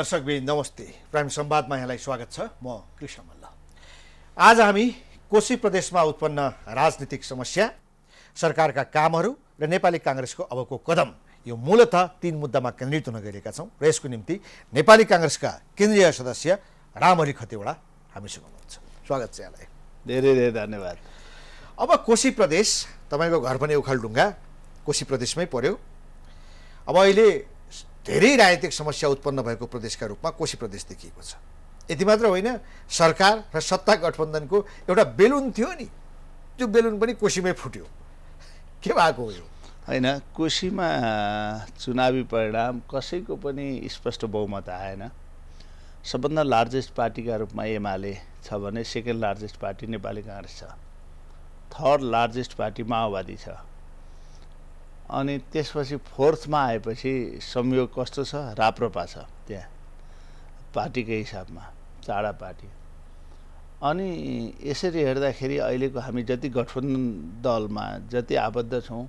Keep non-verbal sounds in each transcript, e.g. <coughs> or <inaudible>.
दर्शकबिन नमस्ते प्राइम संवादमा यहाँलाई स्वागत छ म कृष्ण मल्ल आज हामी कोशी प्रदेशमा उत्पन्न राजनीतिक समस्या सरकारका कामहरू र नेपाली काङ्ग्रेसको अबको कदम यो मूलत तिन मुद्दामा केन्द्रित हुन गइरहेका छौँ र यसको निम्ति नेपाली काङ्ग्रेसका केन्द्रीय सदस्य रामहरि खतिवडा हामीसँग हुनुहुन्छ स्वागत छ यहाँलाई धेरै धेरै धन्यवाद अब कोशी प्रदेश तपाईँको घर पनि उखालढुङ्गा कोशी प्रदेशमै पर्यो अब अहिले धेरै राजनीतिक समस्या उत्पन्न भएको प्रदेशका रूपमा कोशी प्रदेश देखिएको छ यति मात्र होइन सरकार र सत्ता गठबन्धनको एउटा बेलुन थियो नि त्यो बेलुन पनि कोशीमै फुट्यो के भएको हो यो होइन कोशीमा चुनावी परिणाम कसैको पनि स्पष्ट बहुमत आएन सबभन्दा लार्जेस्ट पार्टीका रूपमा एमाले छ भने second largest party Nepali Congress छ थर्ड लार्जेस्ट पार्टी माओवादी छ अनि त्यसपछि फोर्थमा आएपछि संयोग कस्तो छ राप्रपा छ त्यहाँ पार्टीकै हिसाबमा टाढा पार्टी अनि यसरी हेर्दाखेरि अहिलेको हामी जति गठबन्धन दलमा जति आबद्ध छौँ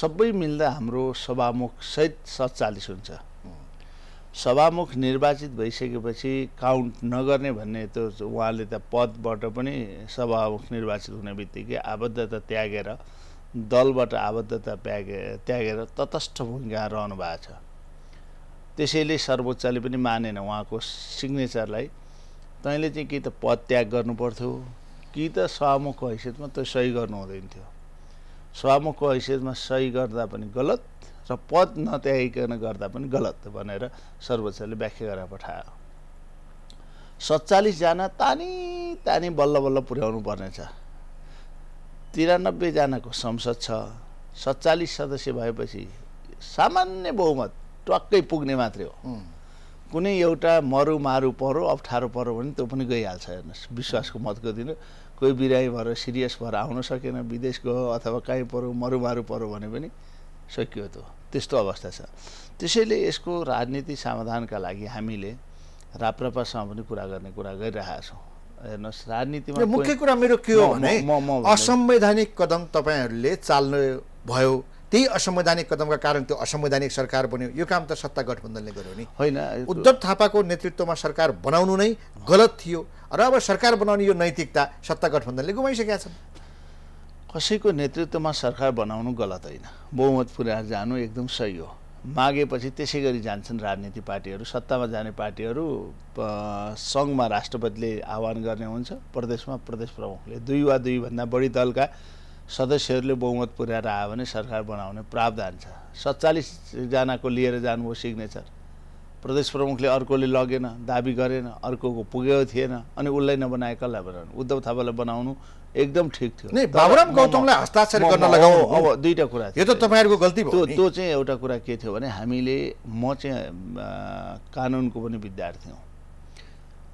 सबै मिल्दा हाम्रो सभामुख सहित सत्तालिस हुन्छ सभामुख निर्वाचित भइसकेपछि काउन्ट नगर्ने भन्ने त्यो उहाँले त पदबाट पनि सभामुख निर्वाचित हुने बित्तिकै आबद्धता त्यागेर दलबाट आबद्धता प्यागे त्यागेर तटस्थ भूमिका रहनु भएको छ त्यसैले सर्वोच्चले पनि मानेन उहाँको सिग्नेचरलाई तैँले चाहिँ कि त पद त्याग गर्नु पर्थ्यो कि त सभामुखको हैसियतमा त सही गर्नु हुँदैन थियो सभामुखको हैसियतमा सही गर्दा पनि गलत र पद नत्यागिकन गर्दा पनि गलत भनेर सर्वोच्चले व्याख्या गरेर पठायो सत्तालिसजना तानी तानी बल्ल बल्ल पुर्याउनु पर्नेछ तिरानब्बेजनाको संसद छ सत्तालिस सदस्य भएपछि सामान्य बहुमत ट्वाक्कै पुग्ने मात्रै हो कुनै एउटा मरु मारु परो अप्ठ्यारो परो भने त्यो पनि गइहाल्छ हेर्नुहोस् विश्वासको मतको दिन कोही बिरामी भएर सिरियस भएर आउन सकेन विदेश गयो अथवा काहीँ मरु मारु परो भने पनि सकियो त त्यस्तो अवस्था छ त्यसैले यसको राजनीति समाधानका लागि हामीले राप्रपासँग पनि कुरा गर्ने कुरा गरिरहेका छौँ हेर्नुहोस् राजनीतिमा मुख्य कुरा मेरो के हो भने असंवैधानिक कदम तपाईँहरूले चाल्नु भयो त्यही असंवैधानिक कदमका कारण त्यो असंवैधानिक सरकार बन्यो यो काम त सत्ता गठबन्धनले गर्यो नि होइन उद्धव थापाको नेतृत्वमा सरकार बनाउनु नै गलत थियो र अब सरकार बनाउने यो नैतिकता सत्ता गठबन्धनले गुमाइसकेका छन् कसैको नेतृत्वमा सरकार बनाउनु गलत होइन बहुमत पुर्याएर जानु एकदम सही हो मागेपछि त्यसै गरी जान्छन् राजनीति पार्टीहरू सत्तामा जाने पार्टीहरू सङ्घमा राष्ट्रपतिले आह्वान गर्ने हुन्छ प्रदेशमा प्रदेश प्रमुखले दुई वा दुईभन्दा बढी दलका सदस्यहरूले बहुमत पुर्याएर आयो भने सरकार बनाउने प्रावधान छ सत्तालिसजनाको लिएर जानुभयो सिग्नेचर प्रदेश प्रमुखले अर्कोले लगेन दाबी गरेन अर्कोको पुगेको थिएन अनि उसलाई नबनाए कसलाई बनाउनु उद्धव थापालाई बनाउनु एकदम ठिक थियो नै बाबुराम गौतमलाई हस्ताक्षर गर्न लगाउनु अब दुईवटा कुरा यो त तपाईँहरूको गल्ती भयो त्यो चाहिँ एउटा कुरा के थियो भने हामीले म चाहिँ कानुनको पनि विद्यार्थी हुँ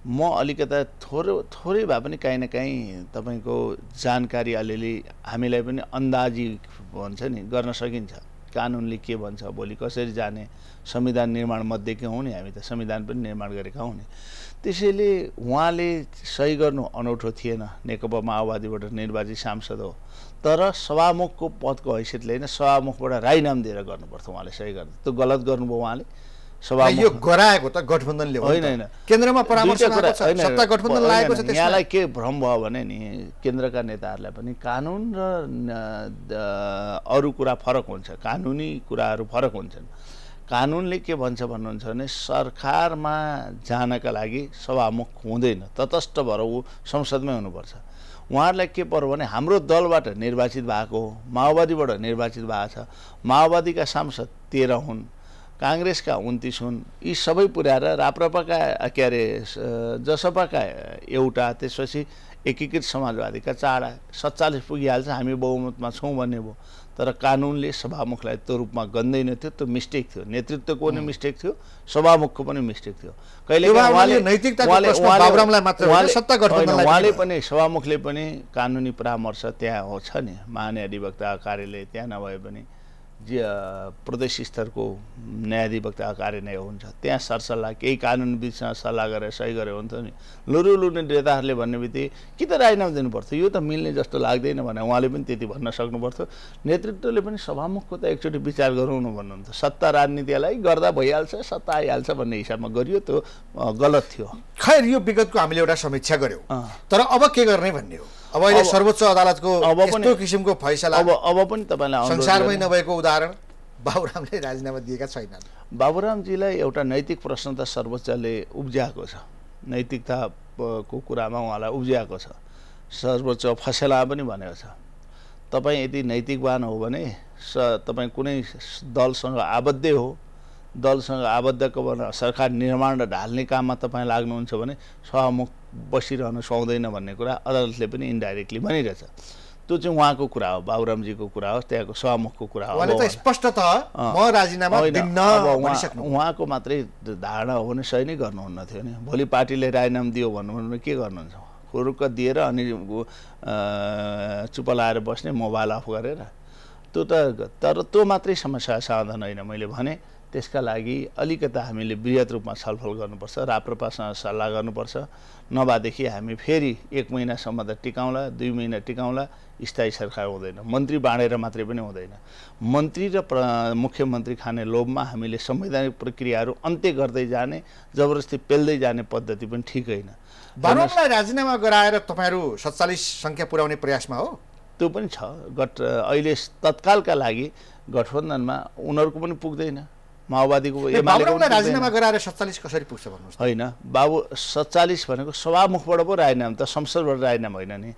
म अलिकता थोरै थोरै भए पनि काहीँ न काहीँ तपाईँको जानकारी अलिअलि हामीलाई पनि अन्दाजी भन्छ नि गर्न सकिन्छ कानुनले के भन्छ भोलि कसरी जाने संविधान निर्माण मध्ये के नि हामी त संविधान पनि निर्माण गरेका हौ नि त्यसैले उहाँले सही गर्नु अनौठो थिएन नेकपा माओवादीबाट निर्वाचित सांसद हो तर सभामुखको पदको हैसियतले होइन सभामुखबाट राई नाम दिएर गर्नुपर्छ उहाँले सही गर्नु त्यो गलत गर्नुभयो उहाँले सभा यो गराएको त गठबन्धनले होइन होइन केन्द्रमा परामर्श यहाँलाई के भ्रम भयो भने नि केन्द्रका नेताहरूलाई पनि कानुन र अरू कुरा फरक हुन्छ कानुनी कुराहरू फरक हुन्छन् कानुनले के भन्छ भन्नुहुन्छ भने सरकारमा जानका लागि सभामुख हुँदैन तटस्थ भएर ऊ संसदमै हुनुपर्छ उहाँहरूलाई के पर्यो भने हाम्रो दलबाट निर्वाचित भएको हो माओवादीबाट निर्वाचित भएको छ माओवादीका सांसद तेह्र हुन् काङ्ग्रेसका उन्तिस हुन् यी सबै पुर्याएर राप्रपाका के अरे जसपाका एउटा त्यसपछि एकीकृत समाजवादीका चाडा सत्तालिस पुगिहाल्छ हामी बहुमतमा छौँ भन्ने भयो तर कानुनले सभामुखलाई त्यो रूपमा गन्दैन थियो त्यो मिस्टेक थियो नेतृत्वको पनि मिस्टेक थियो सभामुखको पनि मिस्टेक थियो कहिले उहाँले पनि सभामुखले पनि कानुनी परामर्श त्यहाँ हो छ नि अधिवक्ता कार्यालय त्यहाँ नभए पनि प्रदेश स्तरको न्यायाधिवक्ता कार्यालय हुन्छ त्यहाँ सरसल्लाह केही कानुन बिचमा सल्लाह गरेर सही गरे हुन्छ नि लुरु लुने नेताहरूले भन्ने बित्तिकै कि त राजीनामा दिनुपर्थ्यो यो त मिल्ने जस्तो लाग्दैन भने उहाँले पनि त्यति भन्न सक्नुपर्थ्यो नेतृत्वले पनि सभामुखको त एकचोटि विचार गरौँ न भन्नुहुन्छ सत्ता राजनीतिलाई गर्दा भइहाल्छ सत्ता आइहाल्छ भन्ने हिसाबमा गरियो त्यो गलत थियो खैर यो विगतको हामीले एउटा समीक्षा गऱ्यौँ तर अब के गर्ने भन्ने हो अब अहिले सर्वोच्च अदालतको यस्तो किसिमको फैसला अब अब पनि तपाईँलाई संसारमै नभएको उदाहरण बाबुरामले राजीनामा दिएका छैनन् बाबुरामजीलाई एउटा नैतिक प्रश्न त सर्वोच्चले उब्ज्याएको छ नैतिकताको कुरामा उहाँलाई उब्ज्याएको छ सर्वोच्च फसेला पनि भनेको छ तपाईँ यदि नैतिकवान हो भने स तपाईँ कुनै दलसँग आबद्ध हो दलसँग आबद्धको सरकार निर्माण र ढाल्ने काममा तपाईँ लाग्नुहुन्छ भने सहमुख बसिरहन सुहाउँदैन भन्ने कुरा अदालतले पनि इन्डाइरेक्टली भनिरहेछ त्यो चाहिँ उहाँको कुरा हो बाबुरामजीको कुरा हो त्यहाँको सहमुखको कुरा हो स्पष्ट उहाँको मात्रै धारणा हो भने सही नै गर्नुहुन्न थियो नि भोलि पार्टीले राजीनामा दियो भन्नु भने के गर्नुहुन्छ खुरुक्क दिएर अनि चुप लाएर बस्ने मोबाइल अफ गरेर त्यो त तर त्यो मात्रै समस्या समाधान होइन मैले भने त्यसका लागि अलिकता हामीले वृहत रूपमा छलफल गर्नुपर्छ राप्रपासँग सल्लाह गर्नुपर्छ नभएदेखि हामी फेरि एक महिनासम्म त टिकाउँला दुई महिना टिकाउँला स्थायी सरकार हुँदैन मन्त्री बाँडेर मात्रै पनि हुँदैन मन्त्री र मुख्यमन्त्री खाने लोभमा हामीले संवैधानिक प्रक्रियाहरू अन्त्य गर्दै जाने जबरजस्ती पेल्दै जाने पद्धति पनि ठिक होइन बाह्रौँलाई राजीनामा गराएर तपाईँहरू सत्तालिस सङ्ख्या पुर्याउने प्रयासमा हो त्यो पनि छ गठ अहिले तत्कालका लागि गठबन्धनमा उनीहरूको पनि पुग्दैन माओवादीको राजीनामा गराएर सत्तालिस कसरी पुग्छ भन्नुहोस् होइन बाबु सत्तालिस भनेको सभामुखबाट पो राजीनाम त संसदबाट राजीनाम होइन नि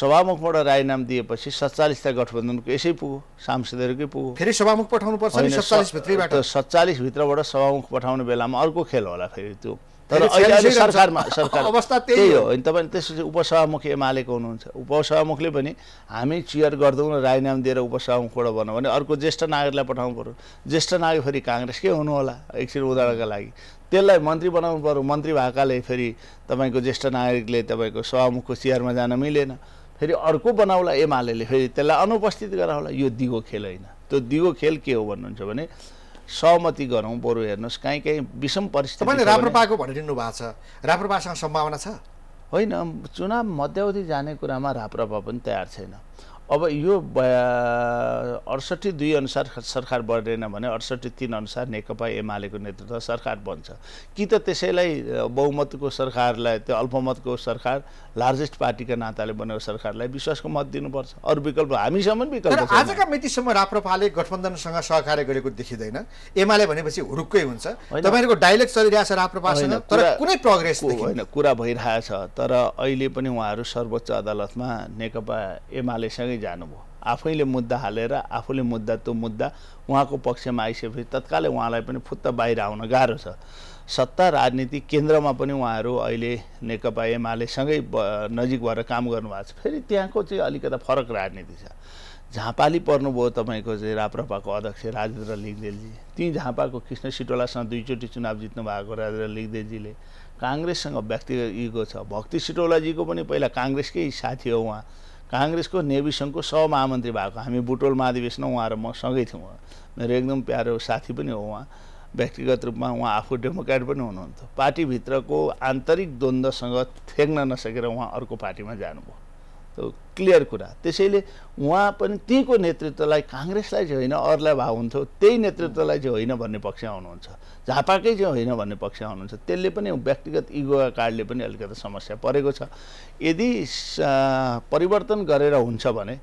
सभामुखबाट राजीनाम दिएपछि सत्तालिस त गठबन्धनको यसै पुग्यो सांसदहरूकै पुग्यो फेरि सभामुख पठाउनु पर्छ सत्तालिस भित्रबाट सत्तालिसभित्रबाट सभामुख पठाउने बेलामा अर्को खेल होला फेरि त्यो तर अहिले सरकारमा सरकार अवस्था त्यही हो अनि तपाईँ त्यसपछि उपसभामुख एमालेको हुनुहुन्छ उपसभामुखले पनि हामी चियर गर्दैनौँ र राजीनामा दिएर उपसभामुखबाट भनौँ भने अर्को ज्येष्ठ नागरिकलाई पठाउनु पऱ्यो ज्येष्ठ नागरिक फेरि काङ्ग्रेसकै हुनुहोला एकछिन उदाहरणका लागि त्यसलाई मन्त्री बनाउनु पऱ्यो मन्त्री भएकाले फेरि तपाईँको ज्येष्ठ नागरिकले तपाईँको सभामुखको चियरमा जान मिलेन फेरि अर्को बनाउला एमाले फेरि त्यसलाई अनुपस्थित गराउला यो दिगो खेल होइन त्यो दिगो खेल के हो भन्नुहुन्छ भने सहमति गरौँ बरु हेर्नुहोस् काहीँ काहीँ विषम परिस्थिति तपाईँले राप्रपाको भनिदिनु भएको छ राप्रपासँग सम्भावना छ होइन चुनाव मध्यावधि जाने कुरामा राप्रपा पनि तयार छैन अब यो अडसठी दुई अनुसार सरकार बढेन भने अडसठी तिन अनुसार नेकपा एमालेको नेतृत्व सरकार बन्छ कि त त्यसैलाई बहुमतको सरकारलाई त्यो अल्पमतको सरकार लार्जेस्ट पार्टीका नाताले बनेको सरकारलाई विश्वासको मत दिनुपर्छ अरू विकल्प हामीसम्म विकल्प आजका मितिसम्म राप्रपाले गठबन्धनसँग सहकार्य गरेको देखिँदैन एमाले भनेपछि हुरुक्कै हुन्छ तपाईँहरूको डाइलेक्ट चलिरहेछ राप्रपासँग तर कुनै प्रोग्रेस होइन कुरा भइरहेछ तर अहिले पनि उहाँहरू सर्वोच्च अदालतमा नेकपा एमालेसँग नै जानुभयो आफैले मुद्दा हालेर आफूले मुद्दा त्यो मुद्दा उहाँको पक्षमा आइसकेपछि तत्कालै उहाँलाई पनि फुत्त बाहिर आउन गाह्रो छ सत्ता राजनीति केन्द्रमा पनि उहाँहरू अहिले नेकपा एमालेसँगै नजिक भएर काम गर्नुभएको छ फेरि त्यहाँको चाहिँ अलिकता फरक राजनीति छ झापाली पर्नुभयो तपाईँको चाहिँ राप्रपाको अध्यक्ष राजेन्द्र लिगदेलजी ती झापाको कृष्ण सिटोलासँग दुईचोटि चुनाव जित्नु भएको राजेन्द्र लिगदेलजीले काङ्ग्रेससँग व्यक्तिगत इगो छ भक्ति सिटोलाजीको पनि पहिला काङ्ग्रेसकै साथी हो उहाँ काङ्ग्रेसको नेभी सङ्घको सहमहामन्त्री भएको हामी बुटोल महाधिवेशन उहाँ र म सँगै थियौँ मेरो एकदम प्यारो साथी पनि हो उहाँ व्यक्तिगत रूपमा उहाँ आफू डेमोक्रेट पनि हुनुहुन्थ्यो पार्टीभित्रको आन्तरिक द्वन्द्वसँग थ्याक्न नसकेर उहाँ अर्को पार्टीमा जानुभयो क्लियर कुरा त्यसैले उहाँ पनि त्यहीँको नेतृत्वलाई काङ्ग्रेसलाई चाहिँ होइन अरूलाई भाव हुन्थ्यो त्यही नेतृत्वलाई चाहिँ होइन भन्ने पक्ष आउनुहुन्छ झापाकै चाहिँ होइन भन्ने पक्ष आउनुहुन्छ त्यसले पनि व्यक्तिगत इगो कार्डले पनि अलिकति समस्या परेको छ यदि परिवर्तन गरेर हुन्छ भने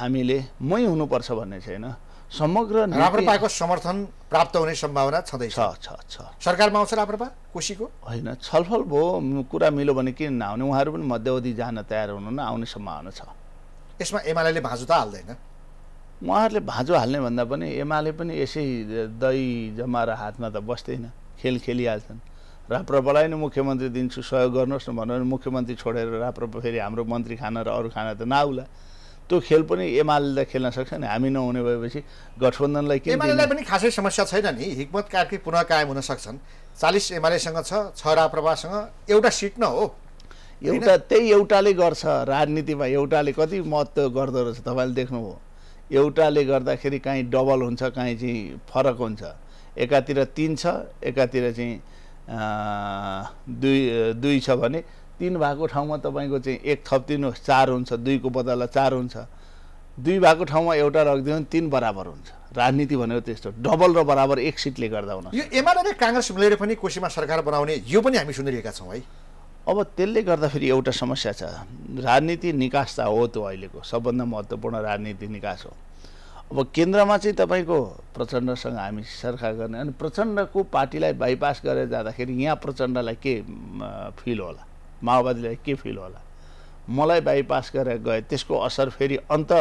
हामीले मै हुनुपर्छ भन्ने छैन समग्र राप्रपाको समर्थन प्राप्त हुने सम्भावना छँदैछ छ छ सरकारमा आउँछ राप्रपा कोसीको होइन छलफल भयो कुरा मिल्यो भने किन नआउने उहाँहरू पनि मध्यावधि जान तयार हुनुहुन्न आउने सम्भावना छ यसमा एमाले भाँजो त हाल्दैन उहाँहरूले भाँजो हाल्ने भन्दा पनि एमाले पनि यसै दही जमाएर हातमा त बस्दैन खेल खेलिहाल्छन् राप्रपालाई नै मुख्यमन्त्री दिन्छु सहयोग गर्नुहोस् न भनेर मुख्यमन्त्री छोडेर राप्रपा फेरि हाम्रो मन्त्री खान र अरू खाना त नआउला त्यो खेल पनि एमाले खेल्न सक्छ नि हामी नहुने भएपछि गठबन्धनलाई केही एमालेलाई पनि खासै समस्या छैन नि हिक्मत कार्की पुनः कायम हुन सक्छन् चालिस एमालेसँग छ छ राप्रभासँग एउटा सिट न हो एउटा त्यही एउटाले गर्छ राजनीतिमा एउटाले कति महत्त्व गर्दो रहेछ तपाईँले देख्नुभयो एउटाले गर्दाखेरि काहीँ डबल हुन्छ काहीँ चाहिँ फरक हुन्छ एकातिर तिन छ एकातिर चाहिँ दुई दुई छ भने तिन भएको ठाउँमा तपाईँको चाहिँ एक थप्दिनुहोस् चार हुन्छ दुईको बदला चार हुन्छ दुई भएको ठाउँमा एउटा राखिदियो भने तिन बराबर हुन्छ राजनीति भनेको त्यस्तो डबल र बराबर एक सिटले गर्दा हुन यो एमाले काङ्ग्रेस मिलेर पनि कोसीमा सरकार बनाउने यो पनि हामी सुनिरहेका छौँ है अब त्यसले गर्दा फेरि एउटा समस्या छ राजनीति निकास त हो त्यो अहिलेको सबभन्दा महत्त्वपूर्ण राजनीति निकास हो अब केन्द्रमा चाहिँ तपाईँको प्रचण्डसँग हामी सरकार गर्ने अनि प्रचण्डको पार्टीलाई बाइपास गरेर जाँदाखेरि यहाँ प्रचण्डलाई के फिल होला माओवादीलाई के फिल होला मलाई बाइपास गरेर गए त्यसको असर फेरि अन्त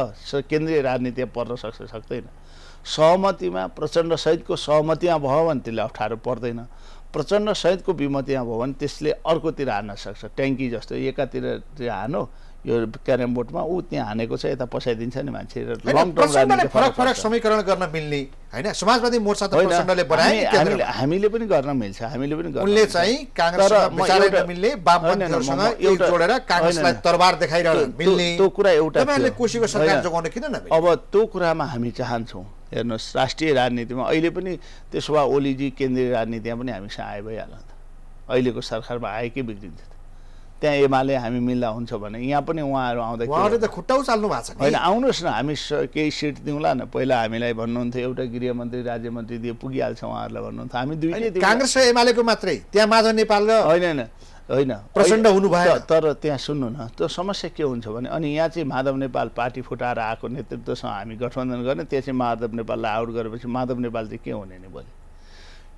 केन्द्रीय राजनीतिमा पर्न सक्छ सक्दैन सहमतिमा प्रचण्डसहितको सहमतिमा भयो भने त्यसले अप्ठ्यारो पर्दैन प्रचण्डसहितको विमतिमा भयो भने त्यसले अर्कोतिर हान्न सक्छ ट्याङ्की जस्तो एकातिर हानो यो क्यारम बोर्डमा ऊ त्यहाँ हानेको छ यता पसाइदिन्छ नि मान्छे फरक फरक समीकरण गर्न मिल्ने होइन समाजवादी मोर्चा त प्रचण्डले बनाए हामीले पनि गर्न मिल्छ हामीले पनि उनले चाहिँ काङ्ग्रेस मिल्ने वामपन्थीहरूसँग एक जोडेर काङ्ग्रेसलाई तरबार देखाइरहन मिल्ने त्यो कुरा एउटा तपाईँहरूले कोसीको सरकार जोगाउन किन नमिल्ने अब त्यो कुरामा हामी चाहन्छौँ हेर्नुहोस् राष्ट्रिय राजनीतिमा अहिले पनि त्यसो भए ओलीजी केन्द्रीय राजनीतिमा पनि हामीसँग आए भइहाल्यो त अहिलेको सरकारमा आएकै बिग्रिन्छ त्यहाँ एमाले हामी मिल्दा हुन्छ भने यहाँ पनि उहाँहरू आउँदा उहाँहरू त खुट्टा चाल्नु भएको छ होइन आउनुहोस् न हामी केही सिट दिउँला न पहिला हामीलाई भन्नुहुन्थ्यो एउटा गृहमन्त्री राज्यमन्त्री दियो दिए पुगिहाल्छ उहाँहरूलाई भन्नुहुन्थ्यो हामी दुई काङ्ग्रेस र एमालेको मात्रै त्यहाँ माधव नेपाल र होइन होइन होइन प्रचण्ड हुनुभयो तर त्यहाँ सुन्नु न त्यो समस्या के हुन्छ भने अनि यहाँ चाहिँ माधव नेपाल पार्टी फुटाएर आएको नेतृत्वसँग हामी गठबन्धन गर्ने त्यहाँ चाहिँ माधव नेपाललाई आउट गरेपछि माधव नेपाल चाहिँ के हुने नि भोलि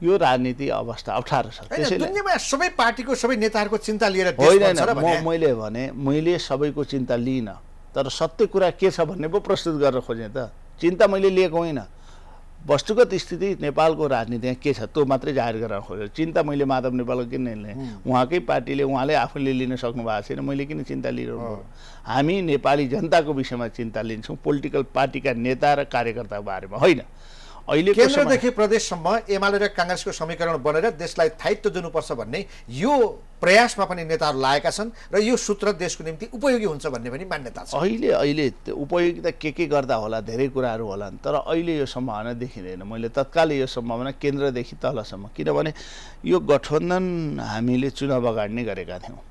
यो राजनीति अवस्था अप्ठ्यारो छ त्यसैले सबै पार्टीको सबै नेताहरूको चिन्ता लिएर होइन म मैले भने मैले सबैको चिन्ता लिइनँ तर सत्य कुरा के छ भन्ने पो प्रस्तुत गर्न खोजेँ त चिन्ता मैले लिएको होइन वस्तुगत स्थिति नेपालको राजनीतिमा के छ त्यो मात्रै जाहेर गर्न खोजेँ चिन्ता मैले माधव नेपालको किन लिएँ उहाँकै पार्टीले उहाँले आफूले लिन सक्नु भएको छैन मैले किन चिन्ता लिइरहनु हामी नेपाली जनताको विषयमा चिन्ता लिन्छौँ पोलिटिकल पार्टीका नेता र कार्यकर्ताको बारेमा होइन अहिले केन्द्रदेखि प्रदेशसम्म एमाले र काङ्ग्रेसको समीकरण बनेर देशलाई थायित्व दिनुपर्छ भन्ने यो प्रयासमा पनि नेताहरू लागेका छन् र यो सूत्र देशको निम्ति उपयोगी हुन्छ भन्ने पनि मान्यता छ अहिले अहिले उपयोगिता के के गर्दा होला धेरै कुराहरू होला तर अहिले यो सम्भावना देखिँदैन मैले तत्काल यो सम्भावना केन्द्रदेखि तलसम्म किनभने यो गठबन्धन हामीले चुनाव अगाडि नै गरेका थियौँ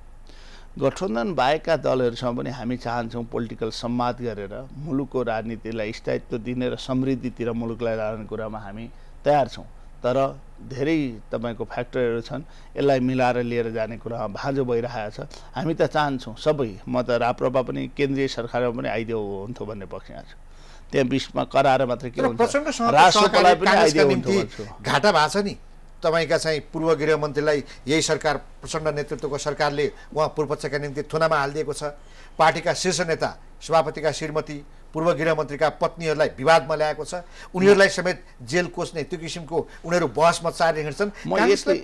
गठबन्धन बाहेकका दलहरूसँग पनि हामी चाहन्छौँ पोलिटिकल सम्वाद गरेर मुलुकको राजनीतिलाई स्थायित्व दिने र समृद्धितिर मुलुकलाई लाने कुरामा हामी तयार छौँ तर धेरै तपाईँको फ्याक्टरहरू छन् यसलाई मिलाएर लिएर जाने कुरामा भाँजो भइरहेको छ हामी त चाहन्छौँ सबै म त राप्रपा पनि केन्द्रीय सरकारमा पनि आइदियो हुन्थ्यो भन्ने पक्षमा छु त्यहाँ बिचमा कराएर मात्रै के हुन्छ राष्ट्रपतिलाई पनि आइदियो घाटा भएको छ नि तपाईँका चाहिँ पूर्व गृहमन्त्रीलाई यही सरकार प्रचण्ड नेतृत्वको सरकारले उहाँ पूर्वपक्षका निम्ति थुनामा हालिदिएको छ पार्टीका शीर्ष नेता सभापतिका श्रीमती पूर्व गृहमन्त्रीका पत्नीहरूलाई विवादमा ल्याएको छ उनीहरूलाई समेत जेल कोच्ने त्यो किसिमको उनीहरू बहसमा चारेर हिँड्छन्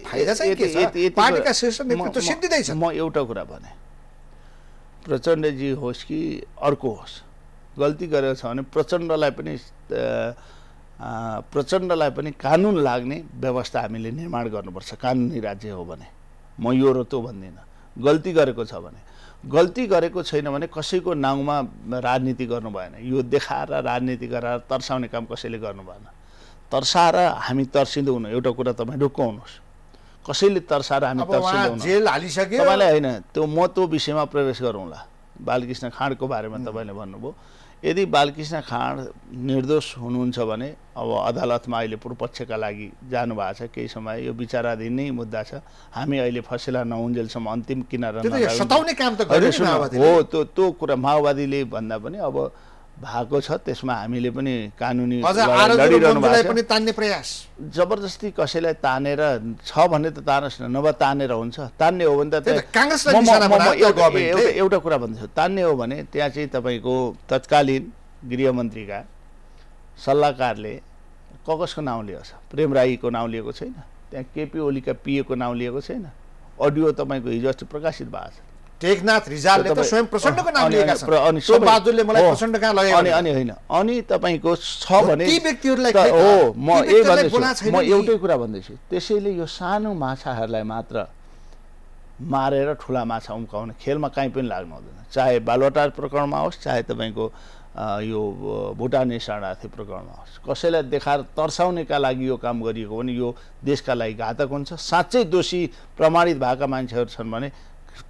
पार्टीका शीर्ष नेतृत्व सिद्धिँदैछ म एउटा कुरा भने प्रचण्डजी होस् कि अर्को होस् गल्ती गरेको छ भने प्रचण्डलाई पनि प्रचण्डलाई पनि कानुन लाग्ने व्यवस्था हामीले निर्माण गर्नुपर्छ कानुनी राज्य हो भने म यो र त्यो भन्दिनँ गल्ती गरेको छ भने गल्ती गरेको छैन भने कसैको नाउँमा राजनीति गर्नु भएन यो देखाएर राजनीति गराएर तर्साउने काम कसैले गर्नु भएन तर्साएर हामी तर्सिँदै हुनु एउटा कुरा तपाईँ ढुक्काउनुहोस् कसैले तर्साएर हामी हालिसक्यो तपाईँलाई होइन त्यो म त्यो विषयमा प्रवेश गरौँला बालकृष्ण खाँडको बारेमा तपाईँले भन्नुभयो यदि बालकृष्ण खाँड निर्दोष हुनुहुन्छ भने अब अदालतमा अहिले पूर्वपक्षका लागि जानुभएको छ केही समय यो विचाराधीन नै मुद्दा छ हामी अहिले फसेला नहुन्जेलसम्म अन्तिम किनारा हो त्यो त्यो कुरा माओवादीले भन्दा पनि अब भएको छ त्यसमा हामीले पनि कानुनी पनि तान्ने प्रयास जबरजस्ती कसैलाई तानेर छ भने त तानोस् न नभए तानेर हुन्छ तान्ने हो भने त एउटा कुरा भन्दैछु तान्ने हो भने त्यहाँ चाहिँ तपाईँको तत्कालीन गृहमन्त्रीका सल्लाहकारले ककसको नाउँ लिएको छ प्रेम राईको नाउँ लिएको छैन त्यहाँ केपी ओलीका पिएको नाउँ लिएको छैन अडियो तपाईँको हिजो अस्ति प्रकाशित भएको छ टेकनाथ रिजालले त स्वयं प्रचण्डको नाम लिएका छन् सो बहादुरले मलाई प्रचण्ड कहाँ लगायो अनि अनि होइन अनि तपाईँको छ भने ती व्यक्तिहरूलाई हो म यही भन्दैछु म एउटै कुरा भन्दैछु त्यसैले यो सानो माछाहरूलाई मात्र मारेर ठुला माछा उम्काउने खेलमा काहीँ पनि लाग्नु हुँदैन चाहे बालुवाटार प्रकरणमा होस् चाहे तपाईँको यो भुटानी शरणार्थी प्रकरणमा होस् कसैलाई देखाएर तर्साउनेका लागि यो काम गरिएको भने यो देशका लागि घातक हुन्छ साँच्चै दोषी प्रमाणित भएका मान्छेहरू छन् भने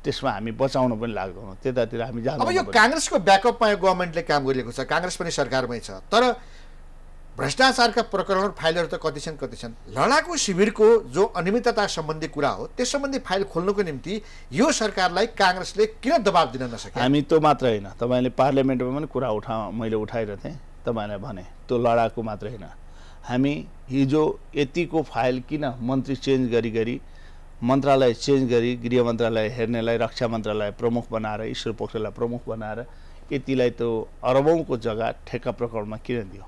त्यसमा हामी बचाउन पनि लाग्दैन त्यतातिर हामी जानु अब यो काङ्ग्रेसको ब्याकअपमा यो गभर्मेन्टले काम गरिएको छ काङ्ग्रेस पनि सरकारमै छ तर भ्रष्टाचारका प्रकरण फाइलहरू त कति छन् कति छन् लडाकु शिविरको जो अनियमितता सम्बन्धी कुरा हो त्यस सम्बन्धी फाइल खोल्नुको निम्ति यो सरकारलाई काङ्ग्रेसले किन दबाब दिन नसके हामी त्यो मात्र होइन तपाईँले पार्लियामेन्टमा पनि कुरा उठा मैले उठाइरहेको थिएँ तपाईँलाई भने त्यो लडाकु मात्र होइन हामी हिजो यतिको फाइल किन मन्त्री चेन्ज गरी गरी मन्त्रालय चेन्ज गरी गृह मन्त्रालय हेर्नेलाई रक्षा मन्त्रालय प्रमुख बनाएर ईश्वर पोखरेललाई प्रमुख बनाएर यतिलाई त्यो अरबौँको जग्गा ठेक्का प्रकरणमा किन दियो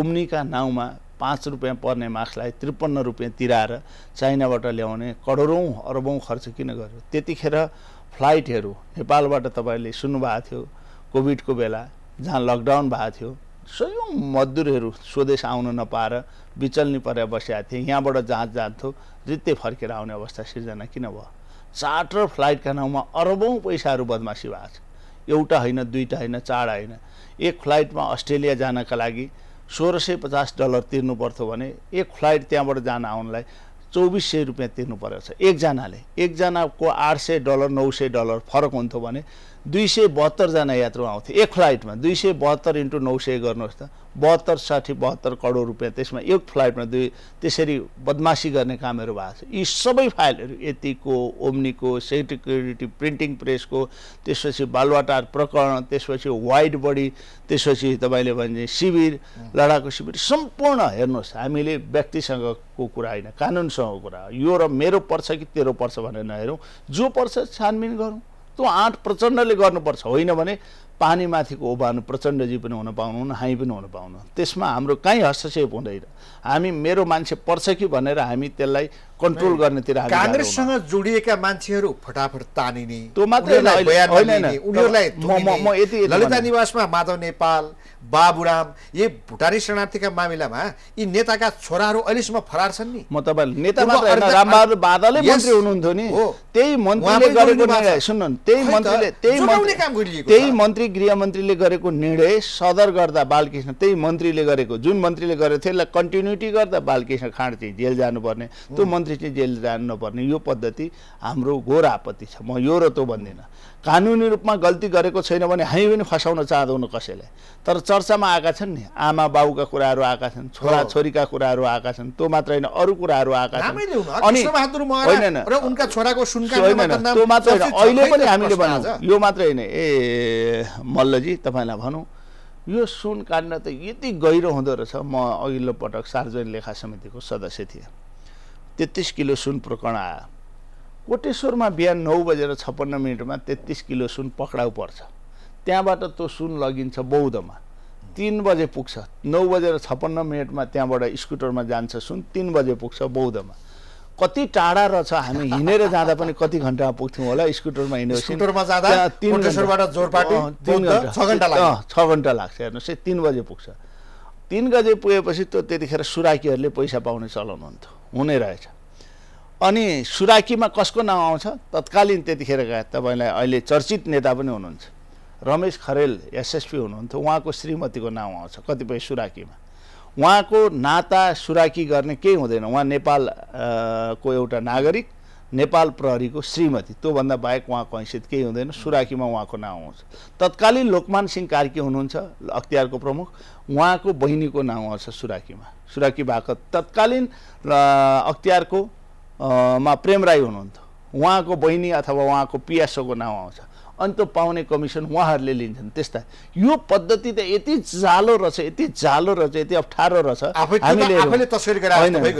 उम्नीका नाउँमा पाँच रुपियाँ पर्ने मास्कलाई त्रिपन्न रुपियाँ तिराएर चाइनाबाट ल्याउने करोडौँ अरबौँ खर्च किन गर्यो त्यतिखेर फ्लाइटहरू नेपालबाट तपाईँले सुन्नुभएको थियो कोभिडको बेला जहाँ लकडाउन भएको थियो सयौँ मजदुरहरू स्वदेश आउन नपाएर बिचल्नी परेर बसेका थिए यहाँबाट जहाज जान्थ्यो जित्तै फर्केर आउने अवस्था सिर्जना किन भयो चार्टर फ्लाइटका नाउँमा अरबौँ पैसाहरू बदमासी भएको छ एउटा होइन दुईवटा होइन चार होइन एक फ्लाइटमा अस्ट्रेलिया जानका लागि सोह्र सय पचास डलर तिर्नु पर्थ्यो भने एक फ्लाइट त्यहाँबाट जान आउनलाई चौबिस सय रुपियाँ तिर्नु परेको छ एकजनाले एकजनाको आठ सय डलर नौ सय डलर फरक हुन्थ्यो भने दुई सय बहत्तरजना यात्रु आउँथ्यो एक फ्लाइटमा दुई सय बहत्तर इन्टु नौ सय गर्नुहोस् त बहत्तर साठी बहत्तर करोड रुपियाँ त्यसमा एक फ्लाइटमा दुई त्यसरी बदमासी गर्ने कामहरू भएको छ यी सबै फाइलहरू यतिको ओम्नीको सेक्युरिटी प्रिन्टिङ प्रेसको त्यसपछि बालवाटार प्रकरण त्यसपछि वाइड बडी त्यसपछि तपाईँले भने शिविर लडाकु शिविर सम्पूर्ण हेर्नुहोस् हामीले व्यक्तिसँगको कुरा होइन कानुनसँगको कुरा हो यो र मेरो पर्छ कि तेरो पर्छ भनेर नहेरौँ जो पर्छ छानबिन गरौँ त्यो आँट प्रचण्डले गर्नुपर्छ होइन भने पानीमाथिको ओभान प्रचण्डजी पनि हुन पाउनुहुन्न हामी पनि हुन पाउनु त्यसमा हाम्रो कहीँ हस्तक्षेप हुँदैन हामी मेरो मान्छे पर्छ कि भनेर हामी त्यसलाई कन्ट्रोल गर्नेतिर काङ्ग्रेससँग जोडिएका मान्छेहरू फटाफट तानिने त्यो मात्रै म यति ललिता निवासमा माधव नेपाल बाबुराम यी भुटानी शरणार्थीका मामिलामा यी नेताका छोराहरू अहिलेसम्म फरार छन् नि म तपाईँ नेता रामबहादुर बादलै मन्त्री हुनुहुन्थ्यो नि त्यही मन्त्रीले गरेको निर्णय सुन्नु त्यही मन्त्रीले त्यही त्यही मन्त्री गृहमन्त्रीले गरेको निर्णय सदर गर्दा बालकृष्ण त्यही मन्त्रीले गरेको जुन मन्त्रीले गरेको थियो यसलाई कन्टिन्युटी गर्दा बालकृष्ण खाँड चाहिँ जेल जानुपर्ने त्यो मन्त्री चाहिँ जेल जानु नपर्ने यो पद्धति हाम्रो घोर आपत्ति छ म यो र त्यो भन्दिनँ कानुनी रूपमा गल्ती गरेको छैन भने हामी पनि फसाउन चाहँदैनौँ कसैलाई तर चर्चामा आएका छन् नि आमा बाबुका कुराहरू आएका छन् छोरा छोरीका कुराहरू आएका छन् त्यो मात्र होइन अरू कुराहरू आएका छन् अनि होइन त्यो मात्र अहिले पनि हामीले भनौँ यो मात्रै होइन ए मल्लजी तपाईँलाई भनौँ यो सुन काण्ड त यति गहिरो हुँदो रहेछ म अघिल्लो पटक सार्वजनिक लेखा समितिको सदस्य थिएँ तेत्तिस किलो सुन प्रकरण आयो कोटेश्वरमा बिहान नौ बजेर छप्पन्न मिनटमा तेत्तिस किलो सुन पक्राउ पर्छ त्यहाँबाट त्यो सुन लगिन्छ बौद्धमा तिन बजे पुग्छ नौ बजेर छप्पन्न मिनटमा त्यहाँबाट स्कुटरमा जान्छ सुन तिन बजे पुग्छ बौद्धमा कति टाढा रहेछ हामी हिँडेर जाँदा पनि कति घन्टामा पुग्थ्यौँ होला स्कुटरमा हिँडेपछि छ घन्टा लाग्छ हेर्नुहोस् है तिन बजे पुग्छ तिन बजे पुगेपछि त्यो त्यतिखेर सुराकीहरूले पैसा पाउने चलाउनु हुन्थ्यो हुने रहेछ अनि सुराकीमा कसको नाउँ आउँछ तत्कालीन त्यतिखेर गए तपाईँलाई अहिले चर्चित नेता पनि हुनुहुन्छ रमेश खरेल एसएसपी हुनुहुन्थ्यो उहाँको श्रीमतीको नाउँ आउँछ कतिपय सुराकीमा उहाँको नाता सुराकी गर्ने केही हुँदैन उहाँ नेपाल को एउटा नागरिक नेपाल प्रहरीको श्रीमती त्योभन्दा बाहेक उहाँको हैसियत केही हुँदैन सुराकीमा उहाँको नाउँ आउँछ तत्कालीन लोकमान सिंह कार्की हुनुहुन्छ अख्तियारको प्रमुख उहाँको बहिनीको नाउँ आउँछ सुराकीमा सुराकी भएको तत्कालीन अख्तियारको मा प्रेम राई हुनुहुन्थ्यो उहाँको बहिनी अथवा उहाँको पिएसओको नाउँ आउँछ अन्त पाउने कमिसन उहाँहरूले लिन्छन् त्यस्ता यो पद्धति त यति जालो रहेछ यति जालो रहेछ यति अप्ठ्यारो रहेछ हामीले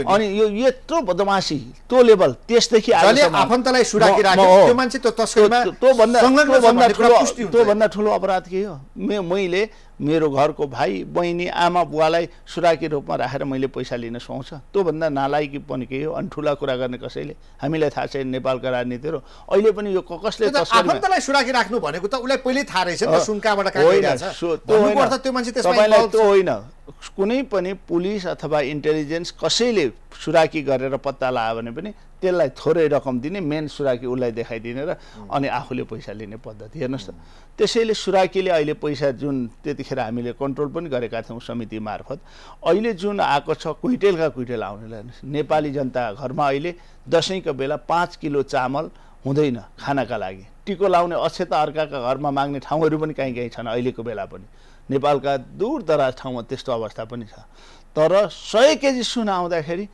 अनि यो यत्रो बदमासी त्यो लेभल त्यसदेखि त्योभन्दा ठुलो अपराध के हो मैले मेरो घरको भाइ बहिनी आमा बुवालाई सुराकी रूपमा राखेर मैले पैसा लिन सुहाउँछ त्योभन्दा नालायकी पनि केही हो अनि ठुला कुरा गर्ने कसैले हामीलाई थाहा छैन नेपालका राजनीतिहरू अहिले पनि यो कसले सुराकी राख्नु भनेको त उसलाई पहिल्यै थाहा रहेछ त्यो होइन कुनै पनि पुलिस अथवा इन्टेलिजेन्स कसैले सुराकी गरेर पत्ता लगायो भने पनि त्यसलाई थोरै रकम दिने मेन सुराकी उसलाई देखाइदिने र अनि आफूले पैसा लिने पद्धति हेर्नुहोस् त त्यसैले सुराकीले अहिले पैसा जुन त्यतिखेर हामीले कन्ट्रोल पनि गरेका थियौँ समिति मार्फत अहिले जुन आएको छ कुइटेलका कुइटेल आउनेलाई हेर्नुहोस् नेपाली जनता घरमा अहिले दसैँको बेला पाँच किलो चामल हुँदैन खानाका लागि टिको लाउने अक्षता अर्काका घरमा माग्ने ठाउँहरू पनि काहीँ काहीँ छन् अहिलेको बेला पनि नेपालका दूर दराज ठाउँमा त्यस्तो अवस्था पनि छ तर सय केजी सुन आउँदाखेरि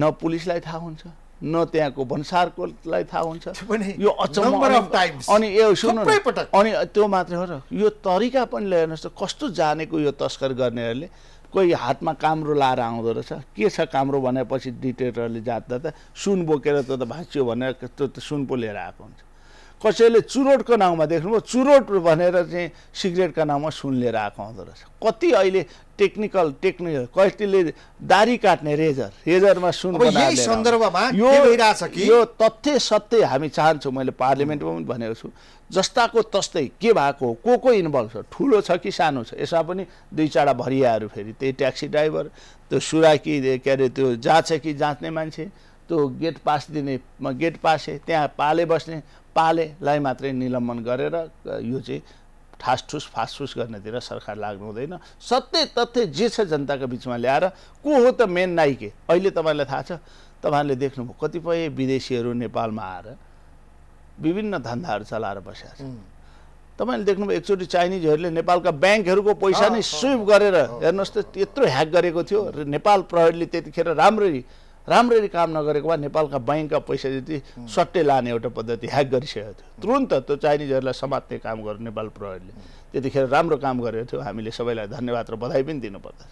न पुलिसलाई थाहा हुन्छ न त्यहाँको भन्सारकोलाई थाहा हुन्छ यो अनि यो सुन अनि त्यो मात्रै हो र यो तरिका पनि ल हेर्नुहोस् त कस्तो जानेको यो तस्कर गर्नेहरूले कोही हातमा काम्रो लाएर आउँदो रहेछ के छ काम्रो भनेपछि डिटेक्टरले जाँदा त सुन बोकेर त भाँच्यो भनेर त्यो त सुन पो लिएर आएको हुन्छ कसैले चुरोटको नाउँमा देख्नुभयो चुरोट भनेर चाहिँ सिगरेटको नाउँमा सुन लिएर आएको आउँदो रहेछ कति अहिले टेक्निकल टेक्निकल कतिले दारी काट्ने रेजर रेजरमा सुन सन्दर्भमा यो कि यो तथ्य सत्य हामी चाहन्छौँ मैले पार्लियामेन्टमा पनि भनेको छु जस्ताको तस्तै के भएको हो को को इन्भल्भ छ ठुलो छ कि सानो छ यसमा पनि दुई चारवटा भरियाहरू फेरि त्यही ट्याक्सी ड्राइभर त्यो सुराकी के अरे त्यो जाँच कि जाँच्ने मान्छे त्यो गेट पास दिने गेट पासे त्यहाँ पाले बस्ने पालेलाई मात्रै निलम्बन गरेर यो चाहिँ ठासठुस फासफुस गर्नेतिर सरकार लाग्नु हुँदैन सत्य तथ्य जे छ जनताको बिचमा ल्याएर को हो त मेन नाइके अहिले तपाईँलाई थाहा छ तपाईँहरूले देख्नुभयो कतिपय विदेशीहरू नेपालमा आएर विभिन्न धन्दाहरू चलाएर बसेका छन् तपाईँले देख्नुभयो एकचोटि चाइनिजहरूले नेपालका ब्याङ्कहरूको पैसा नै स्विप गरेर हेर्नुहोस् त यत्रो ह्याक गरेको थियो र नेपाल प्रहरीले त्यतिखेर राम्ररी राम्ररी काम नगरेको भए नेपालका ब्याङ्कका पैसा जति सट्टे लाने एउटा पद्धति ह्याक गरिसकेको थियो तुरन्त त्यो चाइनिजहरूलाई समात्ने काम गर्यो नेपाल प्रहरीले त्यतिखेर राम्रो काम गरेको थियो हामीले सबैलाई धन्यवाद र बधाई पनि दिनुपर्दछ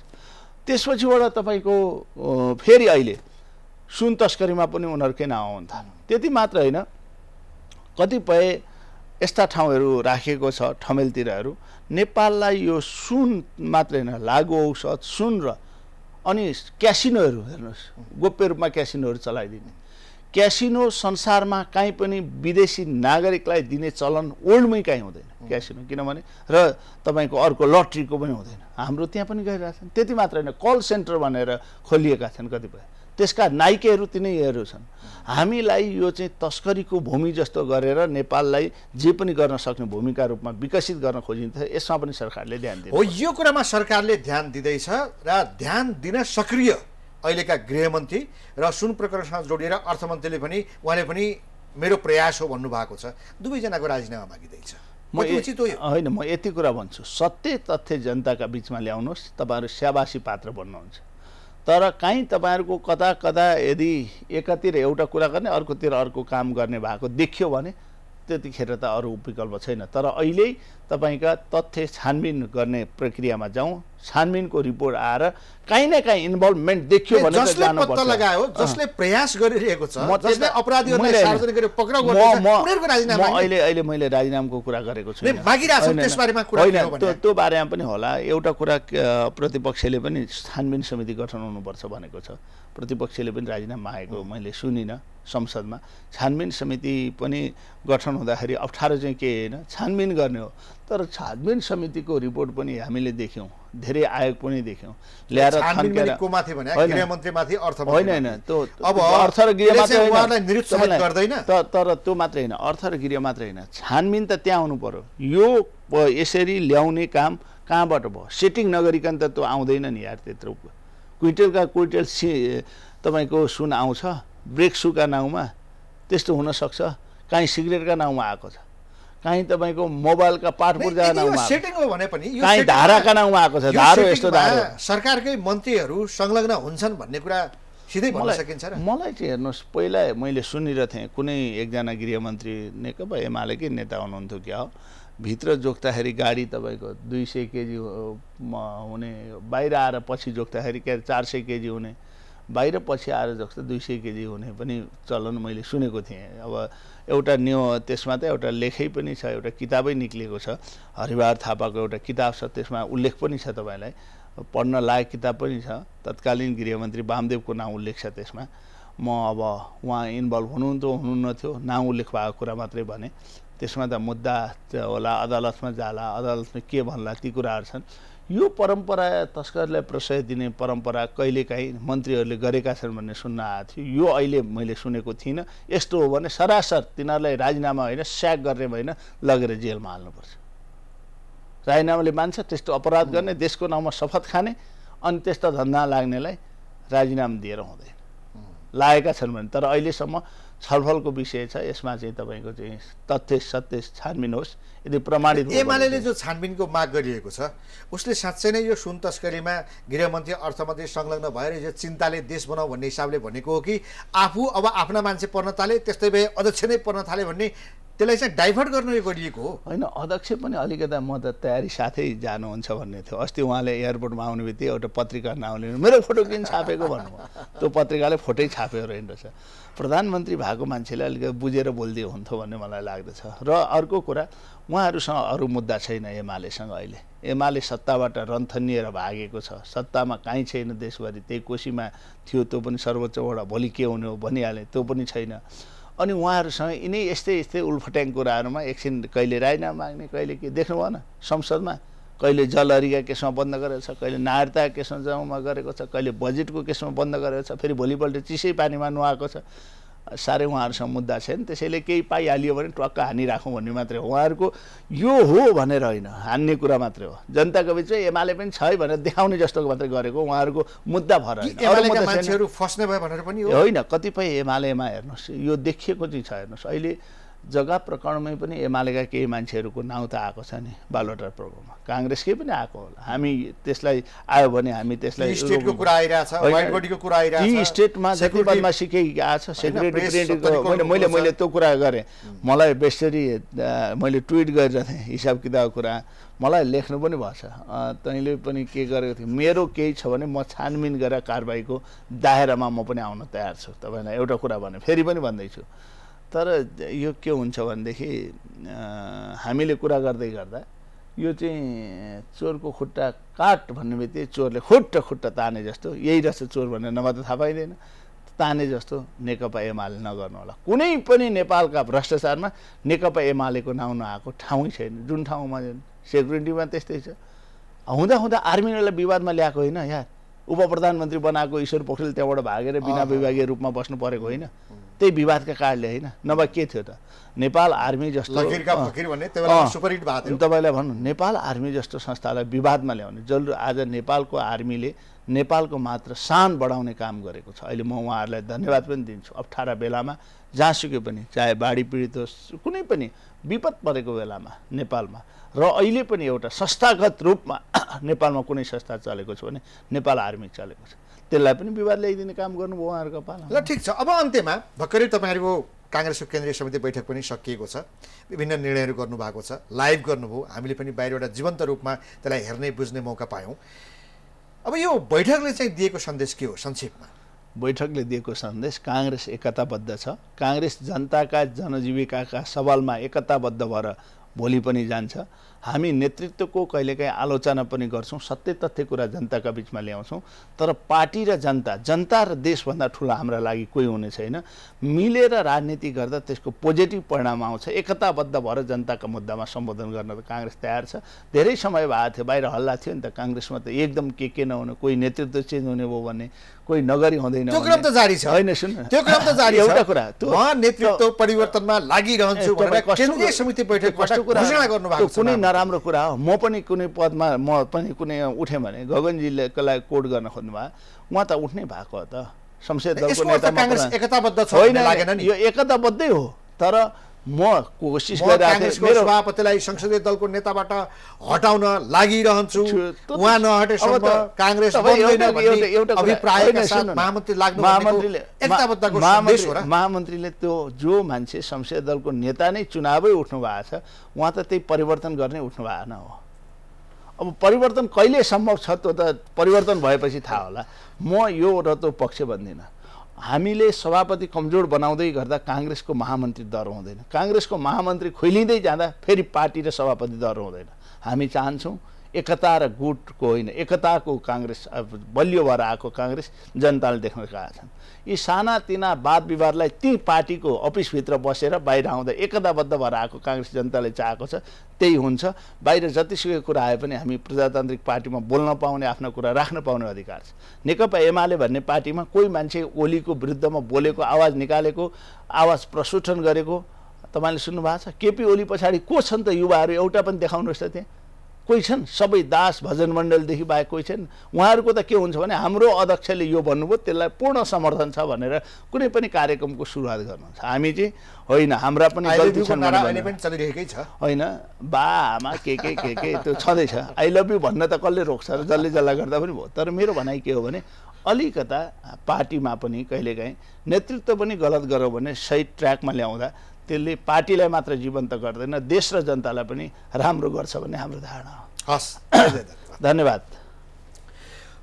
त्यसपछिबाट तपाईँको फेरि अहिले सुन तस्करीमा पनि उनीहरूकै नाउँ हुन्छ थाल्यो त्यति मात्र होइन कतिपय यस्ता ठाउँहरू राखिएको छ ठमेलतिरहरू नेपाललाई यो सुन मात्रै होइन लागु औषध सुन र अनि क्यासिनोहरू हेर्नुहोस् गोप्य रूपमा क्यासिनोहरू चलाइदिने क्यासिनो संसारमा काहीँ पनि विदेशी नागरिकलाई दिने चलन ओल्डमै काहीँ हुँदैन क्यासिनो किनभने र तपाईँको अर्को लट्रीको पनि हुँदैन हाम्रो त्यहाँ पनि गइरहेको छन् त्यति मात्र होइन कल सेन्टर भनेर खोलिएका छन् कतिपय त्यसका नायिकेहरू तिनैहरू छन् हामीलाई यो चाहिँ तस्करीको भूमि जस्तो गरेर नेपाललाई जे पनि गर्न सक्ने भूमिका रूपमा विकसित गर्न खोजिन्छ यसमा पनि सरकारले ध्यान दिन्छ हो यो कुरामा सरकारले ध्यान दिँदैछ र ध्यान दिन सक्रिय अहिलेका गृहमन्त्री र सुन प्रकरणसँग जोडिएर अर्थमन्त्रीले पनि उहाँले पनि मेरो प्रयास हो भन्नुभएको छ दुवैजनाको राजीनामा मागिँदैछ म होइन म यति कुरा भन्छु सत्य तथ्य जनताका बिचमा ल्याउनुहोस् तपाईँहरू स्याबासी पात्र बन्नुहुन्छ तर कहीँ तपाईँहरूको कता कता यदि एकातिर एउटा कुरा गर्ने अर्कोतिर अर्को काम गर्ने भएको देखियो भने त्यतिखेर त अरू विकल्प छैन तर अहिले तपाईँका तथ्य छानबिन गर्ने प्रक्रियामा जाउँ छानबिनको रिपोर्ट आएर काहीँ न काहीँ इन्भल्भमेन्ट देखियो भने जसले पत्ता लगायो जसले प्रयास गरिरहेको छ जसले अहिले अहिले मैले राजीनामाको कुरा गरेको छु होइन त्यो त्यो बारेमा पनि होला एउटा कुरा प्रतिपक्षले पनि छानबिन समिति गठन हुनुपर्छ भनेको छ प्रतिपक्षले पनि राजीनामा मागेको मैले सुनिनँ संसदमा छानबिन समिति पनि गठन हुँदाखेरि अप्ठ्यारो चाहिँ के होइन छानबिन गर्ने हो तर छानबिन समितिको रिपोर्ट पनि हामीले देख्यौँ धेरै आयोग पनि देख्यौँ ल्याएर होइन तर त्यो मात्रै होइन अर्थ र गृह मात्रै होइन छानबिन त त्यहाँ आउनु पर्यो यो यसरी ल्याउने काम कहाँबाट भयो सेटिङ नगरिकन त त्यो आउँदैन नि यार त्यत्रो क्विटेलका क्विटेल सि तपाईँको सुन आउँछ ब्रेक सुका नाउँमा त्यस्तो हुनसक्छ काहीँ सिगरेटका नाउँमा आएको छ काहीँ तपाईँको मोबाइलका पाठ पूर्जा भने पनि काहीँ धाराका नाउँमा आएको छ धारो यस्तो धारो सरकारकै मन्त्रीहरू संलग्न हुन्छन् भन्ने कुरा सिधै भन्न सकिन्छ मलाई चाहिँ हेर्नुहोस् पहिला मैले सुनिरहेको थिएँ कुनै एकजना गृहमन्त्री नेकपा एमालेकै नेता हुनुहुन्थ्यो क्या हो भित्र जोग्दाखेरि गाडी तपाईँको दुई सय केजी हुने बाहिर आएर पछि जोग्दाखेरि के चार सय केजी हुने बाहिर पछि आएर जस्तो दुई सय केजी हुने पनि चलन मैले सुनेको थिएँ अब एउटा न्यु त्यसमा त एउटा लेखै पनि छ एउटा किताबै निक्लिएको छ हरिबहादुर थापाको एउटा किताब छ त्यसमा उल्लेख पनि छ तपाईँलाई पढ्न लायक किताब पनि छ तत्कालीन गृहमन्त्री वामदेवको नाउँ उल्लेख छ त्यसमा म अब उहाँ इन्भल्भ हुनुहुन्थ्यो हुनुहुन्नथ्यो नाउँ उल्लेख भएको कुरा मात्रै भने त्यसमा त मुद्दा होला अदालतमा जाला अदालतमा के भन्ला ती कुराहरू छन् यो परम्परा तस्करलाई प्रशय दिने परम्परा कहिलेकाहीँ मन्त्रीहरूले गरेका छन् भन्ने सुन्न आएको थियो यो अहिले मैले सुनेको थिइनँ यस्तो हो भने सरासर तिनीहरूलाई राजीनामा होइन स्याग गर्ने होइन लगेर जेलमा हाल्नुपर्छ राजीनामाले मान्छ त्यस्तो अपराध गर्ने देशको नाउँमा शपथ खाने अनि त्यस्ता धन्दा लाग्नेलाई राजीनामा दिएर हुँदैन लागेका छन् भने तर अहिलेसम्म छलफलको विषय छ यसमा चाहिँ तपाईँको चाहिँ तथ्य सत्य छानबिन होस् यदि प्रमाणित एमाले जो छानबिनको माग गरिएको छ उसले साँच्चै नै यो सुन तस्करीमा गृहमन्त्री अर्थमन्त्री संलग्न भएर यो चिन्ताले देश बनाऊ भन्ने हिसाबले भनेको हो कि आफू अब आफ्ना मान्छे पर्न थाले त्यस्तै भए अध्यक्ष नै पर्न थाले भन्ने त्यसलाई चाहिँ डाइभर्ट गर्नु गरिएको हो होइन अध्यक्ष पनि अलिकता म त तयारी साथै जानुहुन्छ भन्ने थियो अस्ति उहाँले एयरपोर्टमा आउने बित्तिकै एउटा पत्रिका नआउने मेरो फोटो किन छापेको भन्नु त्यो पत्रिकाले फोटै छापेर रहेछ प्रधानमन्त्री भएको मान्छेले अलिकति बुझेर बोलिदियो हुन्थ्यो भन्ने मलाई लाग्दछ र अर्को कुरा उहाँहरूसँग अरू मुद्दा छैन एमालेसँग अहिले एमाले सत्ताबाट रन्थनिएर भागेको छ सत्तामा काहीँ छैन देशभरि त्यही कोसीमा थियो त्यो पनि सर्वोच्चबाट भोलि के हुने हो भनिहालेँ त्यो पनि छैन अनि उहाँहरूसँग यिनै यस्तै यस्तै उल्फट्याङ कुराहरूमा एकछिन कहिले राइना माग्ने कहिले के देख्नु भएन संसदमा कहिले जलहरीका केसमा बन्द गरेको छ कहिले नायरता केसमा जम्मा गरेको छ कहिले बजेटको केसमा बन्द गरेको छ फेरि भोलिपल्ट चिसै पानीमा नुहाएको छ साह्रै उहाँहरूसँग मुद्दा छैन त्यसैले केही पाइहालियो भने ट्वाक्क हानिराखौँ भन्ने मात्रै हो उहाँहरूको यो हो भनेर होइन हान्ने कुरा मात्रै हो जनताको चाहिँ एमाले पनि छ है भनेर देखाउने जस्तोको मात्रै गरेको उहाँहरूको मुद्दा भर पनि होइन कतिपय एमालेमा हेर्नुहोस् यो देखिएको चाहिँ छ हेर्नुहोस् अहिले जग्गा प्रकरणमै पनि एमालेका केही मान्छेहरूको नाउँ त आएको छ नि बालुवाटार प्रकरणमा काङ्ग्रेसकै पनि आएको होला हामी त्यसलाई आयो भने हामी त्यसलाई ती स्टेटमा जति सिकै आएको छ सेक्रेटरीको मैले मैले मैले त्यो कुरा गरेँ मलाई बेसरी मैले ट्विट गरेर थिएँ हिसाब किताब कुरा मलाई लेख्नु पनि भएछ तैँले पनि के गरेको थियो मेरो केही छ भने म छानबिन गरेर कारबाहीको दायरामा म पनि आउन तयार छु तपाईँलाई एउटा कुरा भने फेरि पनि भन्दैछु तर यो के हुन्छ भनेदेखि हामीले कुरा गर्दै गर्दा यो चाहिँ चोरको खुट्टा काट भन्ने बित्तिकै चोरले खुट्टा खुट्टा ताने जस्तो यही रहेछ चोर भनेर नभए त थाहा पाइँदैन ताने जस्तो नेकपा एमाले नगर्नु होला कुनै पनि नेपालका भ्रष्टाचारमा नेकपा एमालेको नाउँ नआएको ठाउँ छैन जुन ठाउँमा सेक्युरिटीमा त्यस्तै छ हुँदा हुँदा आर्मीलाई विवादमा ल्याएको होइन यार उप प्रधानमन्त्री बनाएको ईश्वर पोखरेल त्यहाँबाट भागेर बिना विभागीय रूपमा बस्नु परेको होइन त्यही विवादका कारणले होइन नभए के थियो त नेपाल आर्मी जस्तो तपाईँलाई भन्नु नेपाल आर्मी जस्तो संस्थालाई विवादमा ल्याउने जसले आज नेपालको आर्मीले नेपालको मात्र सान बढाउने काम गरेको छ अहिले म उहाँहरूलाई धन्यवाद पनि दिन्छु अप्ठ्यारा बेलामा जहाँसुकै पनि चाहे बाढी पीडित होस् कुनै पनि विपद परेको बेलामा नेपालमा र अहिले पनि एउटा संस्थागत रूपमा <coughs> नेपालमा कुनै संस्था चलेको छ भने नेपाल आर्मी चलेको छ त्यसलाई पनि विवाद ल्याइदिने काम गर्नुभयो उहाँहरूको पाला ल ठिक छ अब अन्त्यमा भर्खरै तपाईँहरूको काङ्ग्रेसको केन्द्रीय समिति बैठक पनि सकिएको छ विभिन्न निर्णयहरू गर्नुभएको छ लाइभ गर्नुभयो हामीले पनि बाहिरबाट जीवन्त रूपमा त्यसलाई हेर्ने बुझ्ने मौका पायौँ अब यो बैठकले चाहिँ दिएको सन्देश के हो संक्षेपमा बैठकले दिएको सन्देश काङ्ग्रेस एकताबद्ध छ काङ्ग्रेस जनताका जनजीविकाका सवालमा एकताबद्ध भएर भोलि पनि जान्छ हामी नेतृत्वको कहिलेकाहीँ आलोचना पनि गर्छौँ सत्य तथ्य कुरा जनताका बिचमा ल्याउँछौँ तर पार्टी र जनता जनता र देशभन्दा ठुलो हाम्रा लागि कोही हुने छैन मिलेर राजनीति गर्दा त्यसको पोजिटिभ परिणाम आउँछ एकताबद्ध भएर जनताका मुद्दामा सम्बोधन गर्न त काङ्ग्रेस तयार छ धेरै समय भएको थियो बाहिर हल्ला थियो नि त काङ्ग्रेसमा त एकदम के के नहुने कोही नेतृत्व चेन्ज हुने भयो भने कोही नगरी हुँदैन त्यो क्रम त जारी छ होइन सुन त्यो क्रम त जारी एउटा कुरा नेतृत्व परिवर्तनमा लागिरहन्छु कुनै राम्रो कुरा हो म पनि कुनै पदमा म पनि कुनै उठेँ भने गगनजीले कसलाई कोट गर्न खोज्नुभयो उहाँ त उठ्नै भएको हो त संसद दलको नेता होइन यो एकताबद्धै हो तर म कोसिस मेरो सभापतिलाई संसदीय दलको नेताबाट हटाउन लागिरहन्छु उहाँ नहटेसम्म काङ्ग्रेस महामन्त्रीले त्यो जो मान्छे संसदीय दलको नेता नै चुनावै उठ्नु भएको छ उहाँ त त्यही परिवर्तन गर्ने उठ्नु भएन हो अब परिवर्तन कहिले सम्भव छ त्यो त परिवर्तन भएपछि थाहा होला म यो र त्यो पक्ष भन्दिनँ हामीले सभापति कमजोर बनाउँदै गर्दा काङ्ग्रेसको महामन्त्री डर हुँदैन काङ्ग्रेसको महामन्त्री खोइलिँदै जाँदा फेरि पार्टी र सभापति डर हुँदैन हामी चाहन्छौँ एकता र गुटको होइन एकताको काङ्ग्रेस बलियो भएर आएको काङ्ग्रेस जनताले देख्न गएका छन् यी सानातिना वाद विवादलाई ती पार्टीको अफिसभित्र बसेर बाहिर आउँदा एकताबद्ध भएर आएको काङ्ग्रेस जनताले चाहेको छ त्यही हुन्छ बाहिर जतिसुकै कुरा आए पनि हामी प्रजातान्त्रिक पार्टीमा बोल्न पाउने आफ्नो कुरा राख्न पाउने अधिकार छ नेकपा एमाले भन्ने पार्टीमा कोही मान्छे ओलीको विरुद्धमा बोलेको आवाज निकालेको आवाज प्रशोषण गरेको तपाईँले सुन्नुभएको छ केपी ओली पछाडि को छन् त युवाहरू एउटा पनि देखाउनुहोस् त त्यहाँ कोही छन् सबै दास भजन मण्डलदेखि बाहेक कोही छन् उहाँहरूको त के हुन्छ भने हाम्रो अध्यक्षले यो भन्नुभयो त्यसलाई पूर्ण समर्थन छ भनेर कुनै पनि कार्यक्रमको सुरुवात गर्नुहुन्छ हामी चाहिँ होइन हाम्रा पनि होइन बा आमा के के के के त्यो छँदैछ आई लभ यु भन्न त कसले रोक्छ र जसले जसलाई गर्दा पनि भयो तर मेरो भनाइ के हो भने अलिकता पार्टीमा पनि कहिलेकाहीँ नेतृत्व पनि गलत गरौँ भने सही ट्र्याकमा ल्याउँदा त्यसले पार्टीलाई मात्र जीवन्त गर्दैन देश र जनतालाई पनि राम्रो गर्छ भन्ने हाम्रो धारणा हो हस् धन्यवाद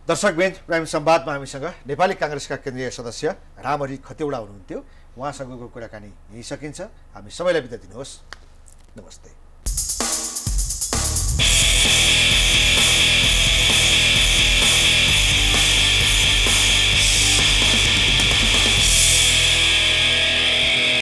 दर्शक बेन्च प्राइम सम्वादमा हामीसँग नेपाली काङ्ग्रेसका केन्द्रीय सदस्य रामहरि खतेउडा हुनुहुन्थ्यो उहाँसँगको कुराकानी यहीँ सकिन्छ हामी सबैलाई बिदा दिनुहोस् नमस्ते